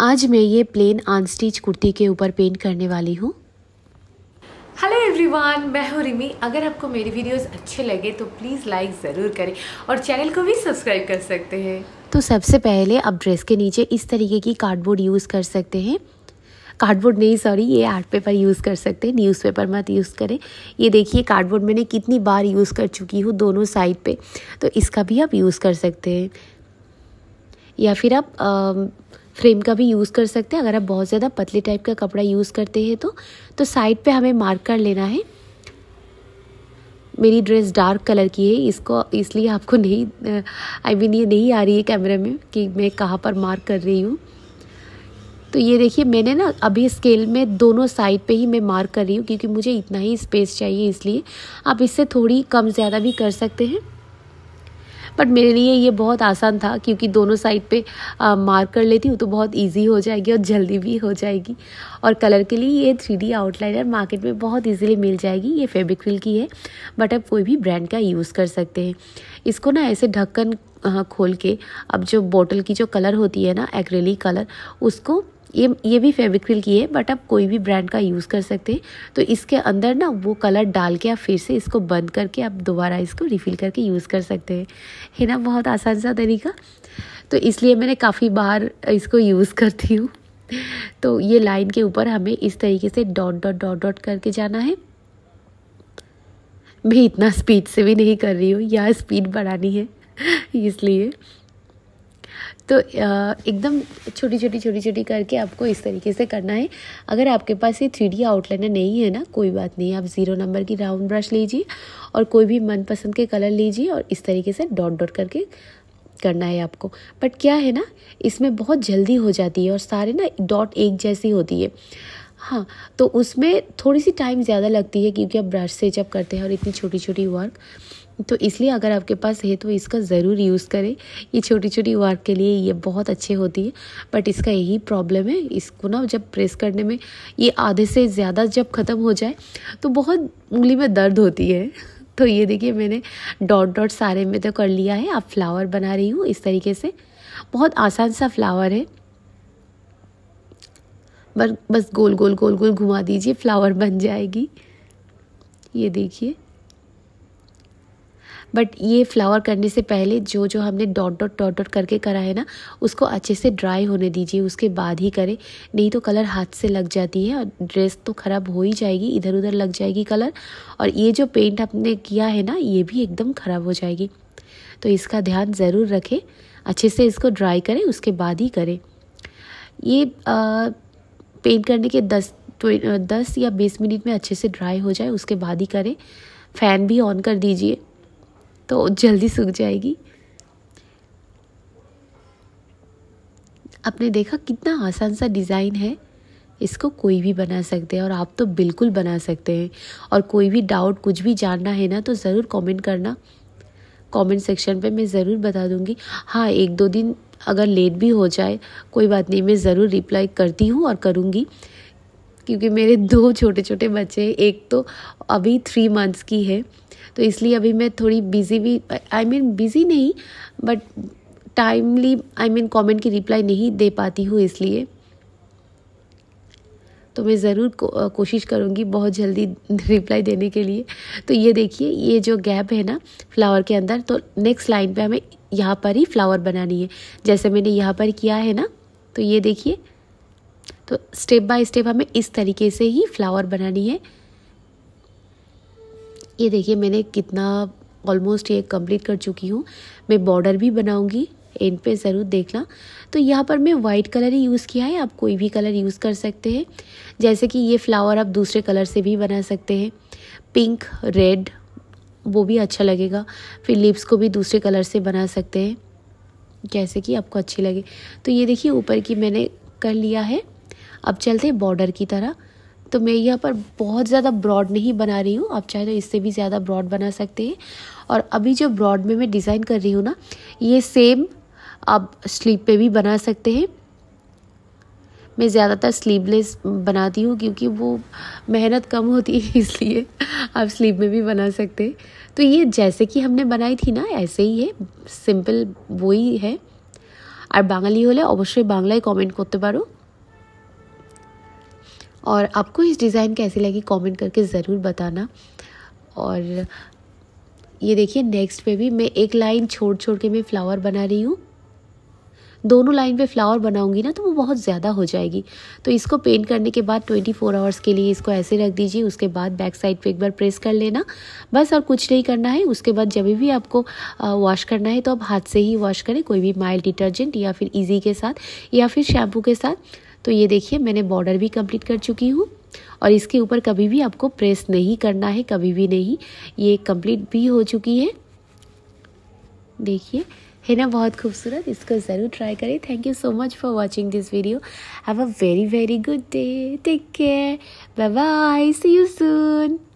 आज मैं ये प्लेन आन स्टिच कुर्ती के ऊपर पेंट करने वाली हूँ हेलो एवरीवन मैं हूँ रिमी अगर आपको मेरी वीडियोस अच्छे लगे तो प्लीज़ लाइक ज़रूर करें और चैनल को भी सब्सक्राइब कर सकते हैं तो सबसे पहले आप ड्रेस के नीचे इस तरीके की कार्डबोर्ड यूज़ कर सकते हैं कार्डबोर्ड नहीं सॉरी ये आर्ट पेपर यूज़ कर सकते हैं न्यूज़ पेपर मत यूज़ करें ये देखिए कार्डबोर्ड मैंने कितनी बार यूज़ कर चुकी हूँ दोनों साइड पे तो इसका भी आप यूज़ कर सकते हैं या फिर आप आ, फ्रेम का भी यूज़ कर सकते हैं अगर आप बहुत ज़्यादा पतले टाइप का कपड़ा यूज़ करते हैं तो तो साइड पे हमें मार्क कर लेना है मेरी ड्रेस डार्क कलर की है इसको इसलिए आपको नहीं आई मीन ये नहीं आ रही है कैमरे में कि मैं कहाँ पर मार्क कर रही हूँ तो ये देखिए मैंने ना अभी स्केल में दोनों साइड पे ही मैं मार्क कर रही हूँ क्योंकि मुझे इतना ही स्पेस चाहिए इसलिए आप इससे थोड़ी कम ज़्यादा भी कर सकते हैं बट मेरे लिए ये बहुत आसान था क्योंकि दोनों साइड पे मार्क कर लेती हूँ तो बहुत ईजी हो जाएगी और जल्दी भी हो जाएगी और कलर के लिए ये थ्री आउटलाइनर मार्केट में बहुत ईजिली मिल जाएगी ये फेब्रिक्रिल की है बट आप कोई भी ब्रांड का यूज़ कर सकते हैं इसको ना ऐसे ढक्कन खोल के अब जो बॉटल की जो कलर होती है ना एक्रेली कलर उसको ये ये भी फेविक्रिल की है बट आप कोई भी ब्रांड का यूज़ कर सकते हैं तो इसके अंदर ना वो कलर डाल के आप फिर से इसको बंद करके आप दोबारा इसको रिफ़िल करके यूज़ कर सकते हैं है ना बहुत आसान सा तरीका तो इसलिए मैंने काफ़ी बार इसको यूज़ करती हूँ तो ये लाइन के ऊपर हमें इस तरीके से डॉट डॉट डॉट डॉट करके जाना है मैं इतना स्पीड से भी नहीं कर रही हूँ या स्पीड बढ़ानी है इसलिए तो एकदम छोटी छोटी छोटी छोटी करके आपको इस तरीके से करना है अगर आपके पास ये थ्री आउटलाइनर नहीं है ना कोई बात नहीं आप ज़ीरो नंबर की राउंड ब्रश लीजिए और कोई भी मनपसंद के कलर लीजिए और इस तरीके से डॉट डॉट करके करना है आपको बट क्या है ना इसमें बहुत जल्दी हो जाती है और सारे ना डॉट एक जैसी होती है हाँ तो उसमें थोड़ी सी टाइम ज़्यादा लगती है क्योंकि आप ब्रश से जब करते हैं और इतनी छोटी छोटी वर्क तो इसलिए अगर आपके पास है तो इसका ज़रूर यूज़ करें ये छोटी छोटी वर्क के लिए ये बहुत अच्छे होती है बट इसका यही प्रॉब्लम है इसको ना जब प्रेस करने में ये आधे से ज़्यादा जब ख़त्म हो जाए तो बहुत उंगली में दर्द होती है तो ये देखिए मैंने डॉट डॉट सारे में तो कर लिया है आप फ्लावर बना रही हूँ इस तरीके से बहुत आसान सा फ्लावर है बस गोल गोल गोल गोल घुमा दीजिए फ्लावर बन जाएगी ये देखिए बट ये फ्लावर करने से पहले जो जो हमने डॉट डॉट डॉट डॉट करके करा है ना उसको अच्छे से ड्राई होने दीजिए उसके बाद ही करें नहीं तो कलर हाथ से लग जाती है और ड्रेस तो ख़राब हो ही जाएगी इधर उधर लग जाएगी कलर और ये जो पेंट आपने किया है ना ये भी एकदम ख़राब हो जाएगी तो इसका ध्यान ज़रूर रखें अच्छे से इसको ड्राई करें उसके बाद ही करें ये आ, पेंट करने के दस दस या बीस मिनट में अच्छे से ड्राई हो जाए उसके बाद ही करें फ़ैन भी ऑन कर दीजिए तो जल्दी सूख जाएगी आपने देखा कितना आसान सा डिज़ाइन है इसको कोई भी बना सकते हैं और आप तो बिल्कुल बना सकते हैं और कोई भी डाउट कुछ भी जानना है ना तो ज़रूर कमेंट करना कमेंट सेक्शन पे मैं ज़रूर बता दूँगी हाँ एक दो दिन अगर लेट भी हो जाए कोई बात नहीं मैं ज़रूर रिप्लाई करती हूँ और करूँगी क्योंकि मेरे दो छोटे छोटे बच्चे हैं एक तो अभी थ्री मंथ्स की है तो इसलिए अभी मैं थोड़ी बिज़ी भी आई मीन बिज़ी नहीं but timely I mean comment की रिप्लाई नहीं दे पाती हूँ इसलिए तो मैं ज़रूर को, कोशिश करूँगी बहुत जल्दी रिप्लाई देने के लिए तो ये देखिए ये जो गैप है ना फ्लावर के अंदर तो नेक्स्ट लाइन पे हमें यहाँ पर ही फ्लावर बनानी है जैसे मैंने यहाँ पर किया है ना तो ये देखिए तो स्टेप बाय स्टेप हमें इस तरीके से ही फ्लावर बनानी है ये देखिए मैंने कितना ऑलमोस्ट ये कंप्लीट कर चुकी हूँ मैं बॉर्डर भी बनाऊँगी एंड पे ज़रूर देखना तो यहाँ पर मैं वाइट कलर ही यूज़ किया है आप कोई भी कलर यूज़ कर सकते हैं जैसे कि ये फ्लावर आप दूसरे कलर से भी बना सकते हैं पिंक रेड वो भी अच्छा लगेगा फिर लिप्स को भी दूसरे कलर से बना सकते हैं जैसे कि आपको अच्छी लगे तो ये देखिए ऊपर की मैंने कर लिया है अब चलते हैं बॉर्डर की तरह तो मैं यहाँ पर बहुत ज़्यादा ब्रॉड नहीं बना रही हूँ आप चाहे तो इससे भी ज़्यादा ब्रॉड बना सकते हैं और अभी जो ब्रॉड में मैं डिज़ाइन कर रही हूँ ना ये सेम आप स्लीव पे भी बना सकते हैं मैं ज़्यादातर स्लीवलेस बनाती हूँ क्योंकि वो मेहनत कम होती है इसलिए आप स्लीव में भी बना सकते हैं तो ये जैसे कि हमने बनाई थी ना ऐसे ही है सिंपल वही है আর বাঙালি হলে অবশ্যই বাংলায় कमेंट करते পারো और आपको इस डिज़ाइन कैसी लगी कमेंट करके ज़रूर बताना और ये देखिए नेक्स्ट पे भी मैं एक लाइन छोड़ छोड़ के मैं फ्लावर बना रही हूँ दोनों लाइन पे फ्लावर बनाऊंगी ना तो वो बहुत ज़्यादा हो जाएगी तो इसको पेंट करने के बाद 24 फोर आवर्स के लिए इसको ऐसे रख दीजिए उसके बाद बैक साइड पे एक बार प्रेस कर लेना बस और कुछ नहीं करना है उसके बाद जब भी आपको वॉश करना है तो आप हाथ से ही वॉश करें कोई भी माइल्ड डिटर्जेंट या फिर ईजी के साथ या फिर शैम्पू के साथ तो ये देखिए मैंने बॉर्डर भी कंप्लीट कर चुकी हूँ और इसके ऊपर कभी भी आपको प्रेस नहीं करना है कभी भी नहीं ये कंप्लीट भी हो चुकी है देखिए है ना बहुत खूबसूरत इसको ज़रूर ट्राई करें thank you so much for watching this video have a very very good day take care bye bye see you soon